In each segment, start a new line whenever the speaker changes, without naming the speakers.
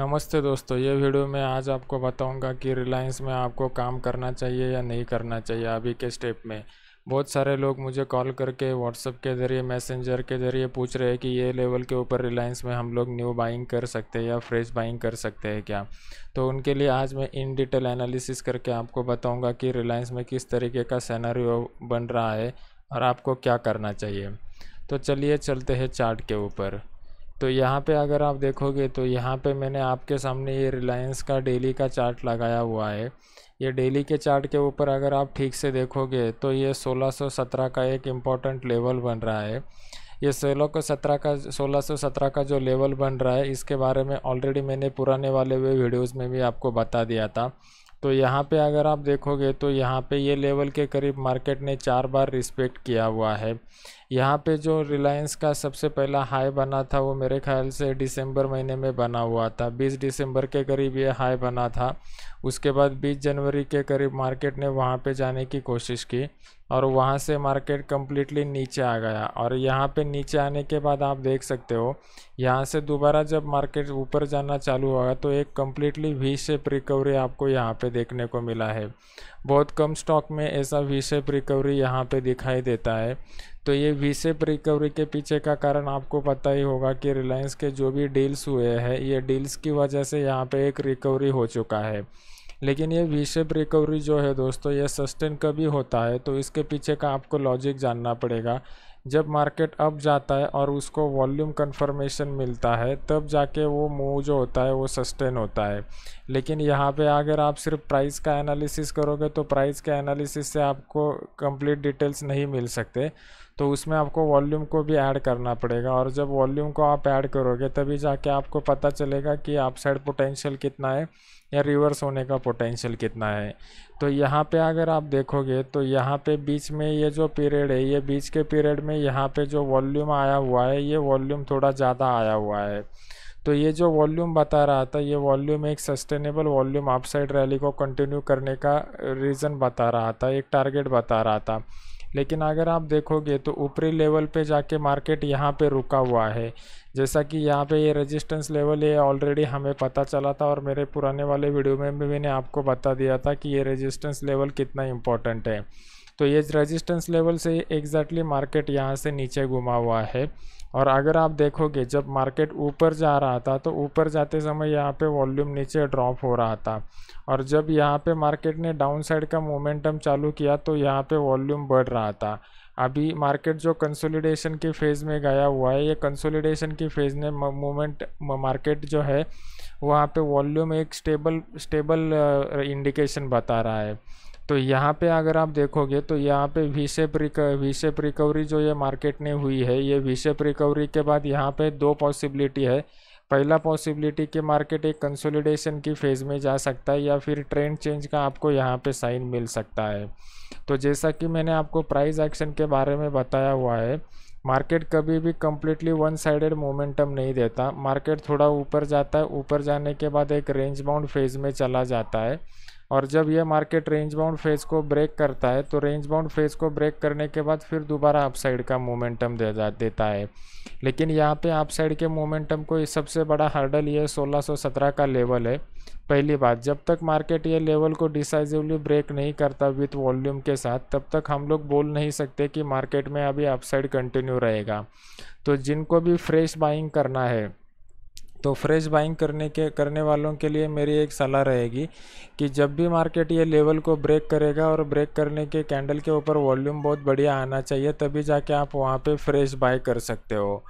नमस्ते दोस्तों ये वीडियो में आज आपको बताऊंगा कि रिलायंस में आपको काम करना चाहिए या नहीं करना चाहिए अभी के स्टेप में बहुत सारे लोग मुझे कॉल करके व्हाट्सअप के ज़रिए मैसेंजर के ज़रिए पूछ रहे हैं कि ये लेवल के ऊपर रिलायंस में हम लोग न्यू बाइंग कर सकते हैं या फ्रेश बाइंग कर सकते हैं क्या तो उनके लिए आज मैं इन डिटेल एनालिसिस करके आपको बताऊँगा कि रिलायंस में किस तरीके का सैनरी बन रहा है और आपको क्या करना चाहिए तो चलिए चलते हैं चार्ट के ऊपर तो यहाँ पे अगर आप देखोगे तो यहाँ पे मैंने आपके सामने ये रिलायंस का डेली का चार्ट लगाया हुआ है ये डेली के चार्ट के ऊपर अगर आप ठीक से देखोगे तो ये 1617 का एक इम्पॉर्टेंट लेवल बन रहा है ये सोलह को सत्रह का सोलह सौ सत्रह का जो लेवल बन रहा है इसके बारे में ऑलरेडी मैंने पुराने वाले हुए वीडियोस में भी आपको बता दिया था तो यहाँ पे अगर आप देखोगे तो यहाँ पे ये लेवल के करीब मार्केट ने चार बार रिस्पेक्ट किया हुआ है यहाँ पे जो रिलायंस का सबसे पहला हाई बना था वो मेरे ख्याल से दिसंबर महीने में बना हुआ था 20 दिसंबर के करीब ये हाई बना था उसके बाद 20 जनवरी के करीब मार्केट ने वहाँ पे जाने की कोशिश की और वहाँ से मार्केट कम्प्लीटली नीचे आ गया और यहाँ पे नीचे आने के बाद आप देख सकते हो यहाँ से दोबारा जब मार्केट ऊपर जाना चालू होगा तो एक कम्प्लीटली वी शेप रिकवरी आपको यहाँ पे देखने को मिला है बहुत कम स्टॉक में ऐसा वी शेप रिकवरी यहाँ पे दिखाई देता है तो ये वी शेप रिकवरी के पीछे का कारण आपको पता ही होगा कि रिलायंस के जो भी डील्स हुए हैं ये डील्स की वजह से यहाँ पर एक रिकवरी हो चुका है लेकिन ये वीशेप रिकवरी जो है दोस्तों ये सस्टेन कभी होता है तो इसके पीछे का आपको लॉजिक जानना पड़ेगा जब मार्केट अप जाता है और उसको वॉल्यूम कंफर्मेशन मिलता है तब जाके वो मूव जो होता है वो सस्टेन होता है लेकिन यहाँ पे अगर आप सिर्फ प्राइस का एनालिसिस करोगे तो प्राइस के एनालिसिस से आपको कंप्लीट डिटेल्स नहीं मिल सकते तो उसमें आपको वॉल्यूम को भी ऐड करना पड़ेगा और जब वॉल्यूम को आप ऐड करोगे तभी जाके आपको पता चलेगा कि आप साइड पोटेंशियल कितना है या रिवर्स होने का पोटेंशियल कितना है तो यहाँ पे अगर आप देखोगे तो यहाँ पे बीच में ये जो पीरियड है ये बीच के पीरियड में यहाँ पे जो वॉल्यूम आया हुआ है ये वॉल्यूम थोड़ा ज़्यादा आया हुआ है तो ये जो वॉल्यूम बता रहा था ये वॉल्यूम एक सस्टेनेबल वॉल्यूम अपसाइड रैली को कंटिन्यू करने का रीज़न बता रहा था एक टारगेट बता रहा था लेकिन अगर आप देखोगे तो ऊपरी लेवल पे जाके मार्केट यहाँ पे रुका हुआ है जैसा कि यहाँ पे ये रेजिस्टेंस लेवल ये ऑलरेडी हमें पता चला था और मेरे पुराने वाले वीडियो में भी मैंने आपको बता दिया था कि ये रेजिस्टेंस लेवल कितना इम्पोर्टेंट है तो ये रेजिस्टेंस लेवल से एग्जैक्टली मार्केट यहाँ से नीचे घुमा हुआ है और अगर आप देखोगे जब मार्केट ऊपर जा रहा था तो ऊपर जाते समय यहाँ पे वॉल्यूम नीचे ड्रॉप हो रहा था और जब यहाँ पे मार्केट ने डाउन साइड का मोमेंटम चालू किया तो यहाँ पे वॉल्यूम बढ़ रहा था अभी मार्केट जो कंसोलिडेशन के फ़ेज़ में गया हुआ है ये कंसोलिडेशन की फ़ेज़ ने मोमेंट मार्केट जो है वहाँ पे वॉल्यूम एक स्टेबल स्टेबल इंडिकेशन बता रहा है तो यहाँ पे अगर आप देखोगे तो यहाँ पे वीसेप रिक वीशेप रिकवरी जो ये मार्केट ने हुई है ये वीसेप रिकवरी के बाद यहाँ पे दो पॉसिबिलिटी है पहला पॉसिबिलिटी कि मार्केट एक कंसोलिडेशन की फेज़ में जा सकता है या फिर ट्रेंड चेंज का आपको यहाँ पे साइन मिल सकता है तो जैसा कि मैंने आपको प्राइस एक्शन के बारे में बताया हुआ है मार्केट कभी भी कम्प्लीटली वन साइडेड मोमेंटम नहीं देता मार्केट थोड़ा ऊपर जाता है ऊपर जाने के बाद एक रेंज बाउंड फेज़ में चला जाता है और जब यह मार्केट रेंज बाउंड फेज को ब्रेक करता है तो रेंज बाउंड फेज को ब्रेक करने के बाद फिर दोबारा अपसाइड का मोमेंटम दे देता है लेकिन यहाँ पे अपसाइड के मोमेंटम को सबसे बड़ा हर्डल ये 1617 का लेवल है पहली बात जब तक मार्केट ये लेवल को डिसाइजिवली ब्रेक नहीं करता विथ वॉल्यूम के साथ तब तक हम लोग बोल नहीं सकते कि मार्केट में अभी अपसाइड कंटिन्यू रहेगा तो जिनको भी फ्रेश बाइंग करना है तो फ्रेश बाइंग करने के करने वालों के लिए मेरी एक सलाह रहेगी कि जब भी मार्केट ये लेवल को ब्रेक करेगा और ब्रेक करने के कैंडल के ऊपर वॉल्यूम बहुत बढ़िया आना चाहिए तभी जाके आप वहाँ पे फ्रेश बाय कर सकते हो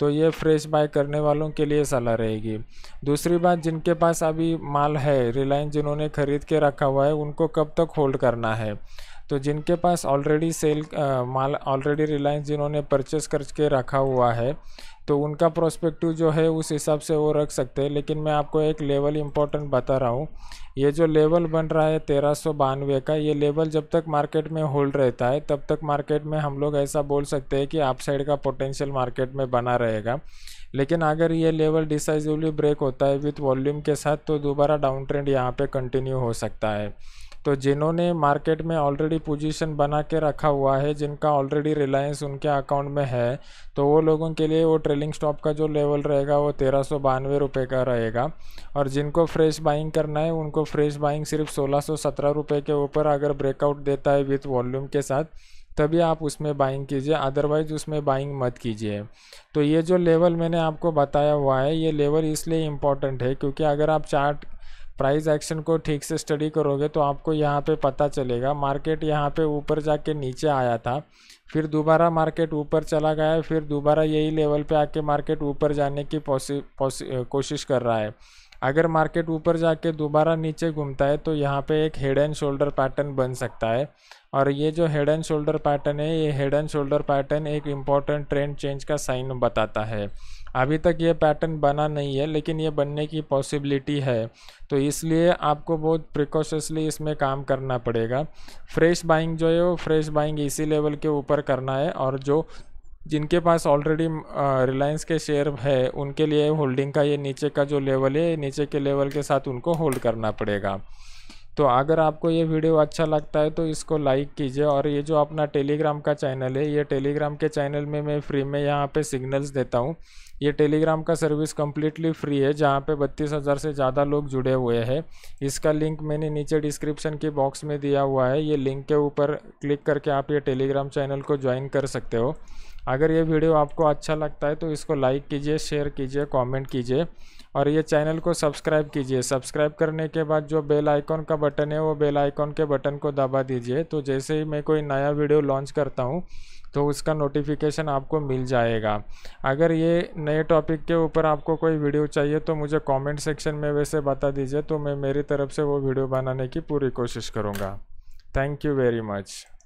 तो ये फ्रेश बाय करने वालों के लिए सलाह रहेगी दूसरी बात जिनके पास अभी माल है रिलायंस जिन्होंने ख़रीद के रखा हुआ है उनको कब तक होल्ड करना है तो जिनके पास ऑलरेडी सेल आ, माल ऑलरेडी रिलायंस जिन्होंने परचेस करके रखा हुआ है तो उनका प्रोस्पेक्टिव जो है उस हिसाब से वो रख सकते हैं लेकिन मैं आपको एक लेवल इम्पोर्टेंट बता रहा हूँ ये जो लेवल बन रहा है तेरह का ये लेवल जब तक मार्केट में होल्ड रहता है तब तक मार्केट में हम लोग ऐसा बोल सकते हैं कि आप साइड का पोटेंशियल मार्केट में बना रहेगा लेकिन अगर ये लेवल डिसाइजिवली ब्रेक होता है विथ वॉल्यूम के साथ तो दोबारा डाउन ट्रेंड यहाँ पर कंटिन्यू हो सकता है तो जिन्होंने मार्केट में ऑलरेडी पोजीशन बना के रखा हुआ है जिनका ऑलरेडी रिलायंस उनके अकाउंट में है तो वो लोगों के लिए वो ट्रेलिंग स्टॉप का जो लेवल रहेगा वो तेरह सौ बानवे रुपये का रहेगा और जिनको फ्रेश बाइंग करना है उनको फ्रेश बाइंग सिर्फ सोलह सौ सत्रह रुपये के ऊपर अगर ब्रेकआउट देता है विथ वॉल्यूम के साथ तभी आप उसमें बाइंग कीजिए अदरवाइज़ उसमें बाइंग मत कीजिए तो ये जो लेवल मैंने आपको बताया हुआ है ये लेवल इसलिए इम्पॉर्टेंट है क्योंकि अगर आप चार्ट प्राइस एक्शन को ठीक से स्टडी करोगे तो आपको यहाँ पे पता चलेगा मार्केट यहाँ पे ऊपर जाके नीचे आया था फिर दोबारा मार्केट ऊपर चला गया फिर दोबारा यही लेवल पे आके मार्केट ऊपर जाने की कोशिश कर रहा है अगर मार्केट ऊपर जाके दोबारा नीचे घूमता है तो यहाँ पे एक हेड एंड शोल्डर पैटर्न बन सकता है और ये जो हेड एंड शोल्डर पैटर्न है ये हेड एंड शोल्डर पैटर्न एक इम्पॉर्टेंट ट्रेंड चेंज का साइन बताता है अभी तक ये पैटर्न बना नहीं है लेकिन ये बनने की पॉसिबिलिटी है तो इसलिए आपको बहुत प्रिकॉशसली इसमें काम करना पड़ेगा फ्रेश बाइंग जो है वो फ्रेश बाइंग इसी लेवल के ऊपर करना है और जो जिनके पास ऑलरेडी रिलायंस के शेयर है उनके लिए होल्डिंग का ये नीचे का जो लेवल है नीचे के लेवल के साथ उनको होल्ड करना पड़ेगा तो अगर आपको ये वीडियो अच्छा लगता है तो इसको लाइक कीजिए और ये जो अपना टेलीग्राम का चैनल है ये टेलीग्राम के चैनल में मैं फ्री में यहाँ पे सिग्नल्स देता हूँ ये टेलीग्राम का सर्विस कम्प्लीटली फ्री है जहाँ पे बत्तीस हज़ार से ज़्यादा लोग जुड़े हुए हैं इसका लिंक मैंने नीचे डिस्क्रिप्शन के बॉक्स में दिया हुआ है ये लिंक के ऊपर क्लिक करके आप ये टेलीग्राम चैनल को ज्वाइन कर सकते हो अगर ये वीडियो आपको अच्छा लगता है तो इसको लाइक कीजिए शेयर कीजिए कॉमेंट कीजिए और ये चैनल को सब्सक्राइब कीजिए सब्सक्राइब करने के बाद जो बेल आइकॉन का बटन है वो बेल आइकॉन के बटन को दबा दीजिए तो जैसे ही मैं कोई नया वीडियो लॉन्च करता हूँ तो उसका नोटिफिकेशन आपको मिल जाएगा अगर ये नए टॉपिक के ऊपर आपको कोई वीडियो चाहिए तो मुझे कमेंट सेक्शन में वैसे बता दीजिए तो मैं मेरी तरफ से वो वीडियो बनाने की पूरी कोशिश करूँगा थैंक यू वेरी मच